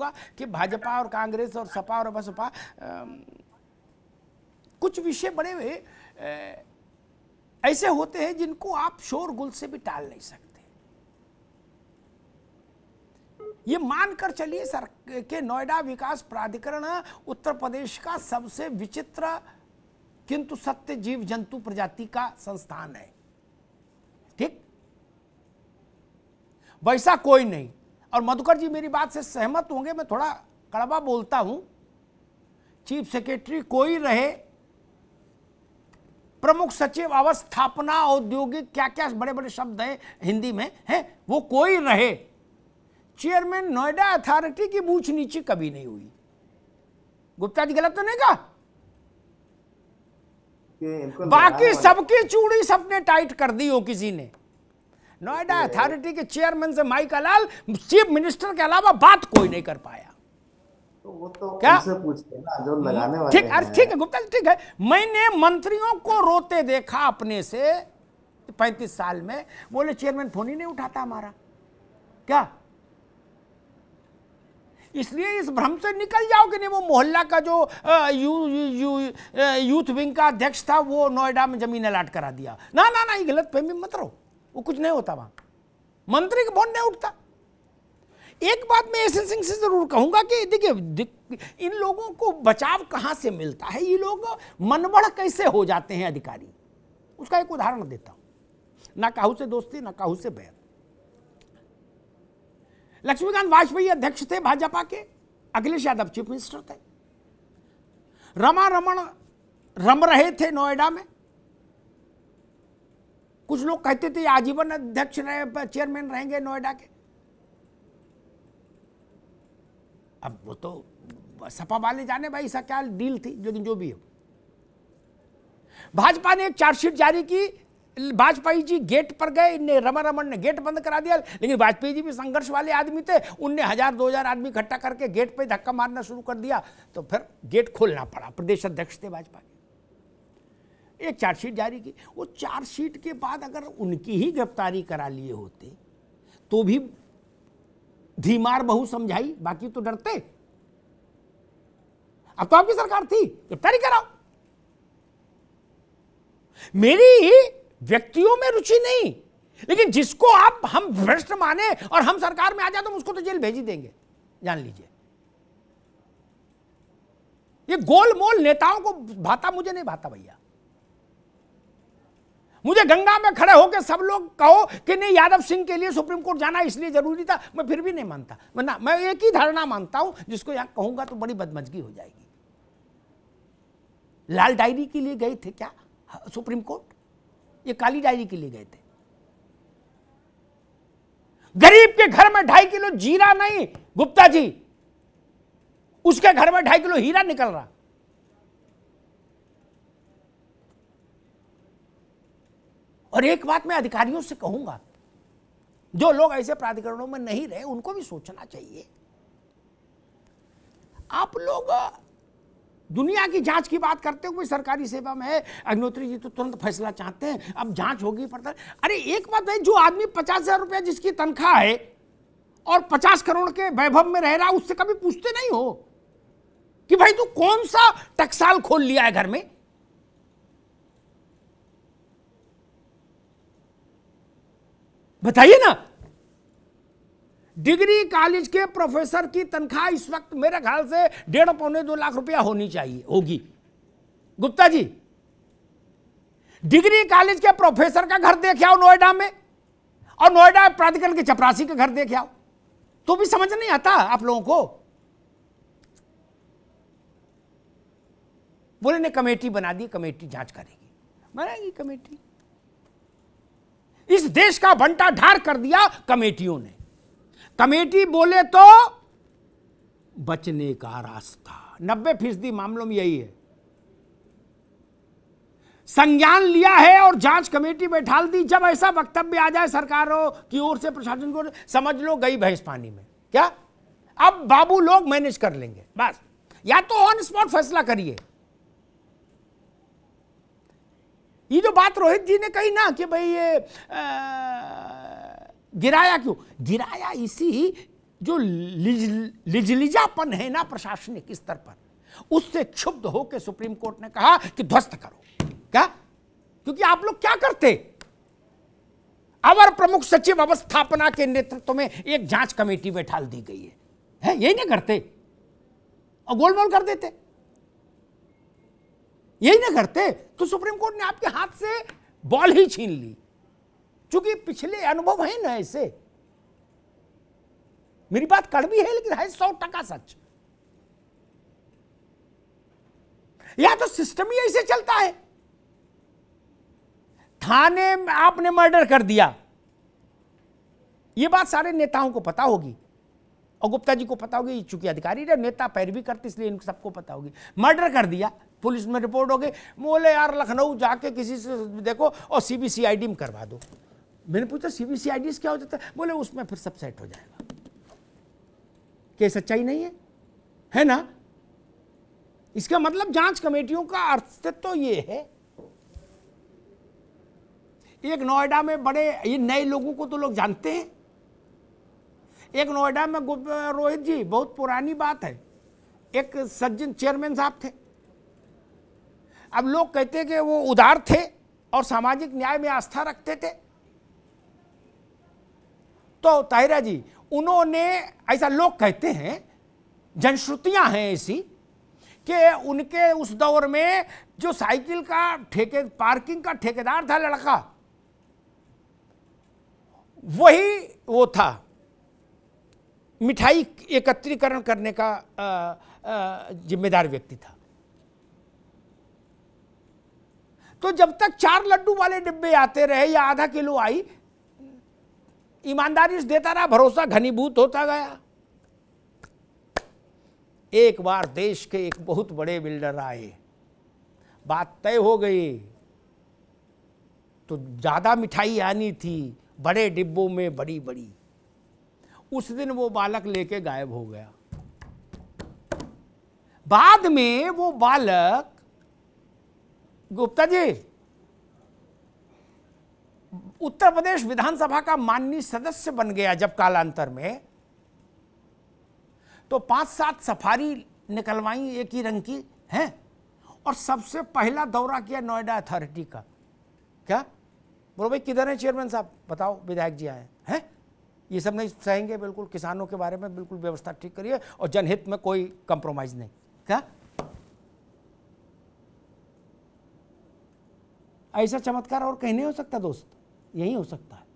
होगा कि भाजपा और कांग्रेस और सपा और बसपा कुछ विषय बने हुए ऐसे होते हैं जिनको आप शोरगुल से भी टाल नहीं सकते ये मानकर चलिए सर के नोएडा विकास प्राधिकरण उत्तर प्रदेश का सबसे विचित्र किंतु सत्य जीव जंतु प्रजाति का संस्थान है ठीक वैसा कोई नहीं और मधुकर जी मेरी बात से सहमत होंगे मैं थोड़ा कड़वा बोलता हूं चीफ सेक्रेटरी कोई रहे प्रमुख सचिव अवस्थापना औद्योगिक क्या क्या बड़े बड़े शब्द हैं हिंदी में हैं वो कोई रहे चेयरमैन नोएडा अथॉरिटी की मूछ नीचे कभी नहीं हुई गुप्ता जी गलत तो नहीं कहा बाकी सबकी चूड़ी सबने टाइट कर दी हो किसी ने नोएडा अथॉरिटी के चेयरमैन से माइक अलाल चीफ मिनिस्टर के अलावा बात कोई नहीं कर पाया तो वो तो क्या hmm? ठीक अरे ठीक है गुप्ता ठीक है मैंने मंत्रियों को रोते देखा अपने से पैंतीस साल में बोले चेयरमैन फोन ही नहीं उठाता हमारा क्या इसलिए इस भ्रम से निकल जाओ कि नहीं वो मोहल्ला का जो यू, यू, यू, यूथ विंग का अध्यक्ष था वो नोएडा में जमीन अलाट करा दिया ना ना ना ये गलत फहमी मत रहो वो कुछ नहीं होता वहां मंत्री का बॉन्ड नहीं उठता एक बात मैं एस सिंह से जरूर कहूंगा कि देखिए इन लोगों को बचाव कहां से मिलता है ये लोग मनबड़ कैसे हो जाते हैं अधिकारी उसका एक उदाहरण देता हूं ना काहू से दोस्ती ना काहू से बैर लक्ष्मीकांत वाजपेयी अध्यक्ष थे भाजपा के अखिलेश यादव चीफ मिनिस्टर थे रमा रमन रम रहे थे नोएडा में कुछ लोग कहते थे आजीवन अध्यक्ष रहे चेयरमैन रहेंगे नोएडा के अब वो तो सपा वाले जाने भाई इसका क्या डील थी लेकिन जो भी हो भाजपा ने एक चार्जशीट जारी की वाजपेयी जी गेट पर गए इनने रमन रमन ने गेट बंद करा दिया लेकिन वाजपेयी जी भी संघर्ष वाले आदमी थे उनने हजार दो हजार आदमी इकट्ठा करके गेट पे धक्का मारना शुरू कर दिया तो फिर गेट खोलना पड़ा प्रदेश अध्यक्ष थे भाजपा के एक चार्जशीट जारी की वो चार्जशीट के बाद अगर उनकी ही गिरफ्तारी करा लिए होते तो भी धीमार बहु समझाई बाकी तो डरते अब तो आपकी सरकार थी गिरफ्तारी कराओ मेरी व्यक्तियों में रुचि नहीं लेकिन जिसको आप हम भ्रष्ट माने और हम सरकार में आ जाए तो उसको तो जेल भेज ही देंगे जान लीजिए ये गोलमोल नेताओं को भाता मुझे नहीं भाता भैया मुझे गंगा में खड़े होकर सब लोग कहो कि नहीं यादव सिंह के लिए सुप्रीम कोर्ट जाना इसलिए जरूरी था मैं फिर भी नहीं मानता मैं ना मैं एक ही धारणा मानता हूं जिसको यहां कहूंगा तो बड़ी बदमजगी हो जाएगी लाल डायरी के लिए गए थे क्या हाँ, सुप्रीम कोर्ट ये काली डायरी के लिए गए थे गरीब के घर में ढाई किलो जीरा नहीं गुप्ता जी उसके घर में ढाई किलो हीरा निकल रहा और एक बात मैं अधिकारियों से कहूंगा जो लोग ऐसे प्राधिकरणों में नहीं रहे उनको भी सोचना चाहिए आप लोग दुनिया की जांच की बात करते हुए सरकारी सेवा में है अग्नोत्री जी तो तुरंत फैसला चाहते हैं अब जांच होगी पड़ता तो, अरे एक बात है जो आदमी पचास हजार रुपया जिसकी तनख्वाह है और पचास करोड़ के वैभव में रह रहा उससे कभी पूछते नहीं हो कि भाई तू कौन सा टक्साल खोल लिया है घर में बताइए ना डिग्री कॉलेज के प्रोफेसर की तनख्वाह इस वक्त मेरे ख्याल से डेढ़ पौने दो लाख रुपया होनी चाहिए होगी गुप्ता जी डिग्री कॉलेज के प्रोफेसर का घर देखे आओ नोएडा में और नोएडा प्राधिकरण के चपरासी का घर देखे आओ तो भी समझ नहीं आता आप लोगों को बोले ने कमेटी बना दी कमेटी जांच करेगी बनाएगी कमेटी इस देश का बंटा ढार कर दिया कमेटियों ने कमेटी बोले तो बचने का रास्ता नब्बे फीसदी मामलों में यही है संज्ञान लिया है और जांच कमेटी बैठा दी जब ऐसा वक्तव्य आ जाए सरकारों की ओर से प्रशासन को समझ लो गई भैंस पानी में क्या अब बाबू लोग मैनेज कर लेंगे बस या तो ऑन स्पॉट फैसला करिए ये जो बात रोहित जी ने कही ना कि भाई ये गिराया क्यों गिराया इसी जो लिज, लिजलिजापन है ना प्रशासनिक स्तर पर उससे क्षुब्ध होकर सुप्रीम कोर्ट ने कहा कि ध्वस्त करो क्या क्योंकि आप लोग क्या करते अवर प्रमुख सचिव अवस्थापना के नेतृत्व में एक जांच कमेटी बैठाल दी गई है, है यही नहीं करते और गोलमोल कर देते यही ना करते तो सुप्रीम कोर्ट ने आपके हाथ से बॉल ही छीन ली चूंकि पिछले अनुभव है ना ऐसे मेरी बात कड़वी है लेकिन है सौ टका सच या तो सिस्टम ही ऐसे चलता है थाने में आपने मर्डर कर दिया ये बात सारे नेताओं को पता होगी और गुप्ता जी को पता होगी चूंकि अधिकारी रहे नेता पैरवी करते इसलिए इन सबको पता होगी मर्डर कर दिया पुलिस में रिपोर्ट हो गई बोले यार लखनऊ जाके किसी से देखो और C B C I D में करवा दो मैंने पूछा C B C I D से क्या हो जाता है बोले उसमें फिर सब सेट हो जाएगा क्या सच्चाई नहीं है है ना इसका मतलब जांच कमेटियों का अस्तित्व तो ये है एक नोएडा में बड़े ये नए लोगों को तो लोग जानते हैं एक नोएडा में रोहित जी बहुत पुरानी बात है एक सज्जन चेयरमैन साहब थे अब लोग कहते कि वो उदार थे और सामाजिक न्याय में आस्था रखते थे तो ताहिरा जी उन्होंने ऐसा लोग कहते हैं जनश्रुतियां हैं ऐसी कि उनके उस दौर में जो साइकिल का ठेके पार्किंग का ठेकेदार था लड़का वही वो था मिठाई एकत्रीकरण करने का जिम्मेदार व्यक्ति था तो जब तक चार लड्डू वाले डिब्बे आते रहे या आधा किलो आई ईमानदारी से देता रहा भरोसा घनीभूत होता गया एक बार देश के एक बहुत बड़े बिल्डर आए बात तय हो गई तो ज़्यादा मिठाई आनी थी बड़े डिब्बों में बड़ी बड़ी उस दिन वो बालक लेके गायब हो गया बाद में वो बालक गुप्ता जी उत्तर प्रदेश विधानसभा का माननीय सदस्य बन गया जब कालांतर में तो पांच सात सफारी निकलवाई एक ही रंग की हैं और सबसे पहला दौरा किया नोएडा अथॉरिटी का क्या बोलो भाई किधर है चेयरमैन साहब बताओ विधायक जी आए हैं है? ये सब नहीं सहेंगे बिल्कुल किसानों के बारे में बिल्कुल व्यवस्था ठीक करिए और जनहित में कोई कंप्रोमाइज़ नहीं क्या ऐसा चमत्कार और कहीं नहीं हो सकता दोस्त यही हो सकता है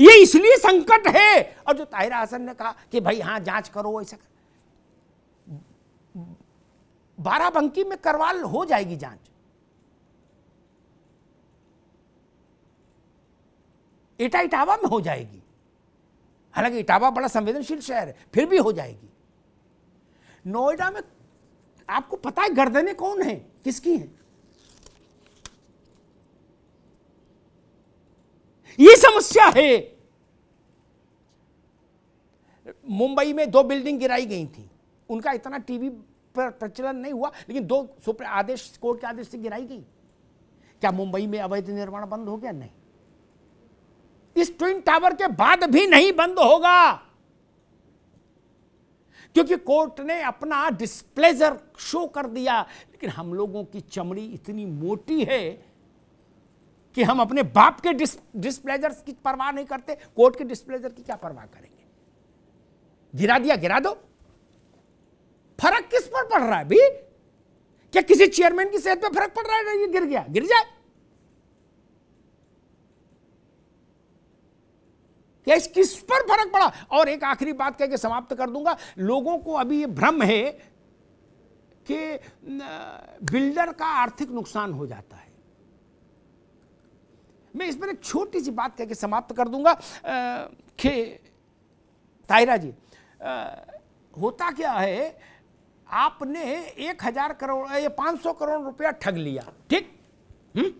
ये इसलिए संकट है और जो ताहिरा हसन ने कहा कि भाई हां जांच करो ऐसा कर बाराबंकी में करवाल हो जाएगी जांच इटा इटावा में हो जाएगी हालांकि इटावा बड़ा संवेदनशील शहर है फिर भी हो जाएगी नोएडा में आपको पता है गर्दने कौन है किसकी है ये समस्या है मुंबई में दो बिल्डिंग गिराई गई थी उनका इतना टीवी पर प्रचलन नहीं हुआ लेकिन दो सुप्रीम आदेश कोर्ट के आदेश से गिराई गई क्या मुंबई में अवैध निर्माण बंद हो गया नहीं इस ट्विन टावर के बाद भी नहीं बंद होगा क्योंकि कोर्ट ने अपना डिस्प्लेजर शो कर दिया लेकिन हम लोगों की चमड़ी इतनी मोटी है कि हम अपने बाप के डिस डिस्प्लेजर्स की परवाह नहीं करते कोर्ट के डिस्प्लेजर की क्या परवाह करेंगे गिरा दिया गिरा दो फर्क किस पर पड़ रहा है भी क्या किसी चेयरमैन की सेहत पे फर्क पड़ रहा है ये गिर गया गिर जाए क्या इस किस पर फर्क पड़ा और एक आखिरी बात कह के समाप्त कर दूंगा लोगों को अभी ये भ्रम है कि बिल्डर का आर्थिक नुकसान हो जाता है मैं इसमें एक छोटी सी बात कहकर समाप्त कर दूंगा खे जी आ, होता क्या है आपने एक हजार करोड़ ये पांच सौ करोड़ रुपया ठग लिया ठीक हुँ?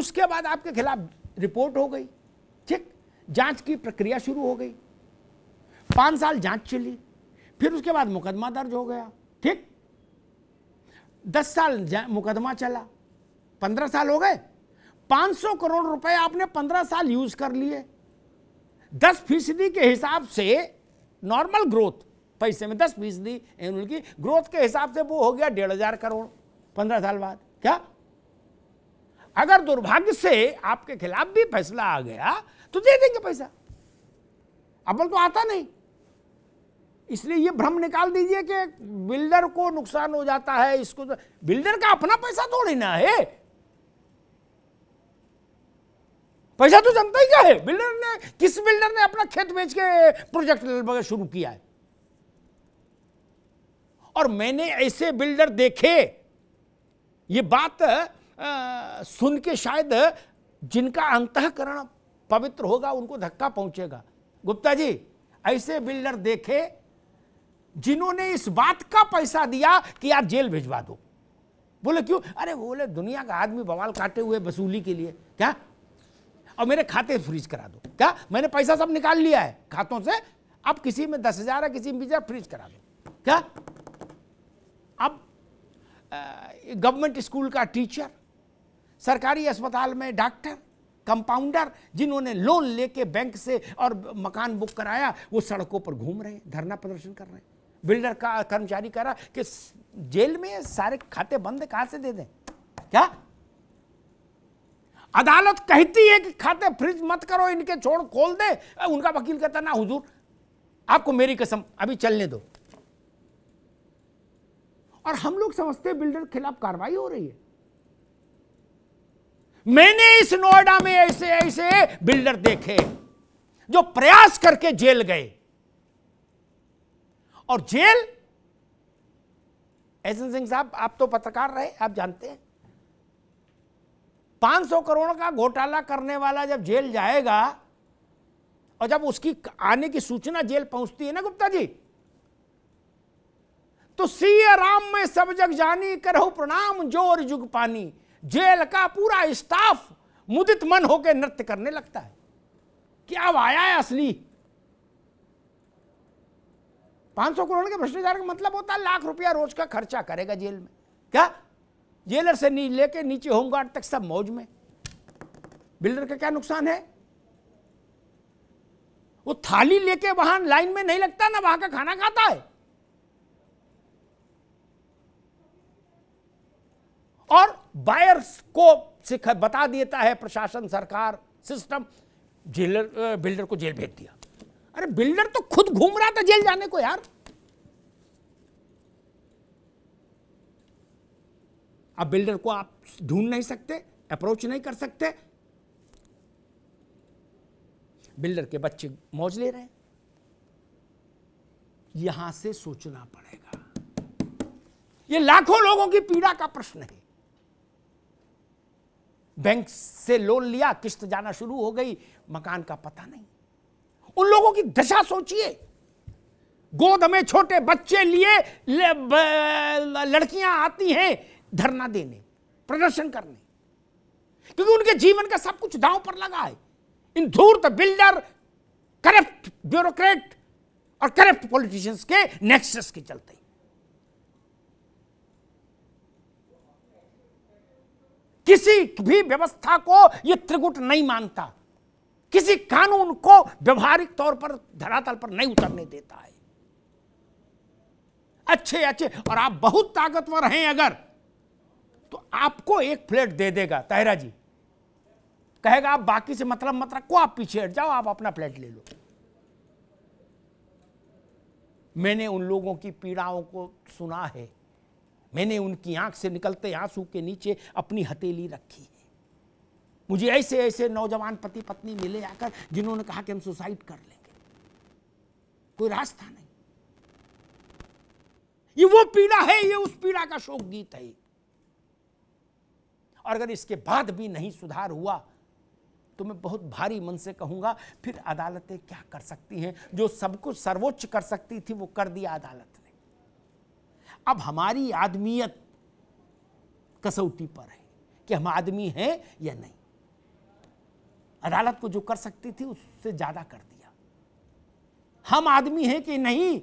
उसके बाद आपके खिलाफ रिपोर्ट हो गई ठीक जांच की प्रक्रिया शुरू हो गई पांच साल जांच चली फिर उसके बाद मुकदमा दर्ज हो गया ठीक दस साल मुकदमा चला पंद्रह साल हो गए 500 करोड़ रुपए आपने 15 साल यूज कर लिए 10 फीसदी के हिसाब से नॉर्मल ग्रोथ पैसे में 10 फीसदी एनुअल की ग्रोथ के हिसाब से वो हो गया डेढ़ हजार करोड़ 15 साल बाद क्या अगर दुर्भाग्य से आपके खिलाफ भी फैसला आ गया तो दे देंगे पैसा अमल तो आता नहीं इसलिए ये भ्रम निकाल दीजिए कि बिल्डर को नुकसान हो जाता है इसको तो बिल्डर का अपना पैसा थोड़ी ना है पैसा तो जनता ही का है बिल्डर ने किस बिल्डर ने अपना खेत बेच के प्रोजेक्ट शुरू किया है और मैंने ऐसे बिल्डर देखे ये बात आ, सुन के शायद जिनका अंतकरण पवित्र होगा उनको धक्का पहुंचेगा गुप्ता जी ऐसे बिल्डर देखे जिन्होंने इस बात का पैसा दिया कि यार जेल भिजवा दो बोले क्यों अरे बोले दुनिया का आदमी बवाल काटे हुए वसूली के लिए क्या और मेरे खाते फ्रीज करा दो क्या मैंने पैसा सब निकाल लिया है खातों से अब किसी में दस हजार है किसी में बीस फ्रीज करा दो क्या अब गवर्नमेंट स्कूल का टीचर सरकारी अस्पताल में डॉक्टर कंपाउंडर जिन्होंने लोन लेके बैंक से और मकान बुक कराया वो सड़कों पर घूम रहे हैं धरना प्रदर्शन कर रहे हैं बिल्डर का कर्मचारी कह रहा कि जेल में सारे खाते बंद कहां से दे दें क्या अदालत कहती है कि खाते फ्रिज मत करो इनके छोड़ खोल दे उनका वकील कहता ना हुजूर आपको मेरी कसम अभी चलने दो और हम लोग समझते बिल्डर के खिलाफ कार्रवाई हो रही है मैंने इस नोएडा में ऐसे ऐसे बिल्डर देखे जो प्रयास करके जेल गए और जेल एसन सिंह साहब आप तो पत्रकार रहे आप जानते हैं 500 करोड़ का घोटाला करने वाला जब जेल जाएगा और जब उसकी आने की सूचना जेल पहुंचती है ना गुप्ता जी तो सी राम में सब जग जानी करहु प्रणाम जोर जुग पानी जेल का पूरा स्टाफ मुदित मन होकर नृत्य करने लगता है क्या आया है असली 500 करोड़ के भ्रष्टाचार का मतलब होता है लाख रुपया रोज का खर्चा करेगा जेल में क्या जेलर से नी लेके नीचे होमगार्ड तक सब मौज में बिल्डर का क्या नुकसान है वो थाली लेके वहां लाइन में नहीं लगता ना वहां का खाना खाता है और बायर्स को सिख बता देता है प्रशासन सरकार सिस्टम जेलर बिल्डर को जेल भेज दिया अरे बिल्डर तो खुद घूम रहा था जेल जाने को यार अब बिल्डर को आप ढूंढ नहीं सकते अप्रोच नहीं कर सकते बिल्डर के बच्चे मौज ले रहे हैं यहां से सोचना पड़ेगा यह लाखों लोगों की पीड़ा का प्रश्न है बैंक से लोन लिया किस्त जाना शुरू हो गई मकान का पता नहीं उन लोगों की दशा सोचिए गोद में छोटे बच्चे लिए लड़कियां आती हैं धरना देने प्रदर्शन करने क्योंकि उनके जीवन का सब कुछ दांव पर लगा है इन धूर्त बिल्डर करप्ट ब्यूरोक्रेट और करप्ट पॉलिटिशियंस के नेक्सस के चलते किसी भी व्यवस्था को यह त्रिगुट नहीं मानता किसी कानून को व्यवहारिक तौर पर धरातल पर नहीं उतरने देता है अच्छे अच्छे और आप बहुत ताकतवर हैं अगर तो आपको एक प्लेट दे देगा ताहिरा जी कहेगा आप बाकी से मतलब मत रखो आप पीछे हट जाओ आप अपना प्लेट ले लो मैंने उन लोगों की पीड़ाओं को सुना है मैंने उनकी आंख से निकलते आंसू के नीचे अपनी हथेली रखी है मुझे ऐसे ऐसे नौजवान पति पत्नी मिले आकर जिन्होंने कहा कि हम सुसाइड कर लेंगे कोई रास्ता नहीं ये वो पीड़ा है ये उस पीड़ा का शोक गीत है और अगर इसके बाद भी नहीं सुधार हुआ तो मैं बहुत भारी मन से कहूंगा फिर अदालतें क्या कर सकती हैं जो सब कुछ सर्वोच्च कर सकती थी वो कर दिया अदालत ने अब हमारी आदमियत कसौटी पर है कि हम आदमी हैं या नहीं अदालत को जो कर सकती थी उससे ज़्यादा कर दिया हम आदमी हैं कि नहीं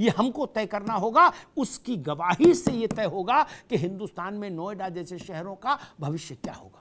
ये हमको तय करना होगा उसकी गवाही से ये तय होगा कि हिंदुस्तान में नोएडा जैसे शहरों का भविष्य क्या होगा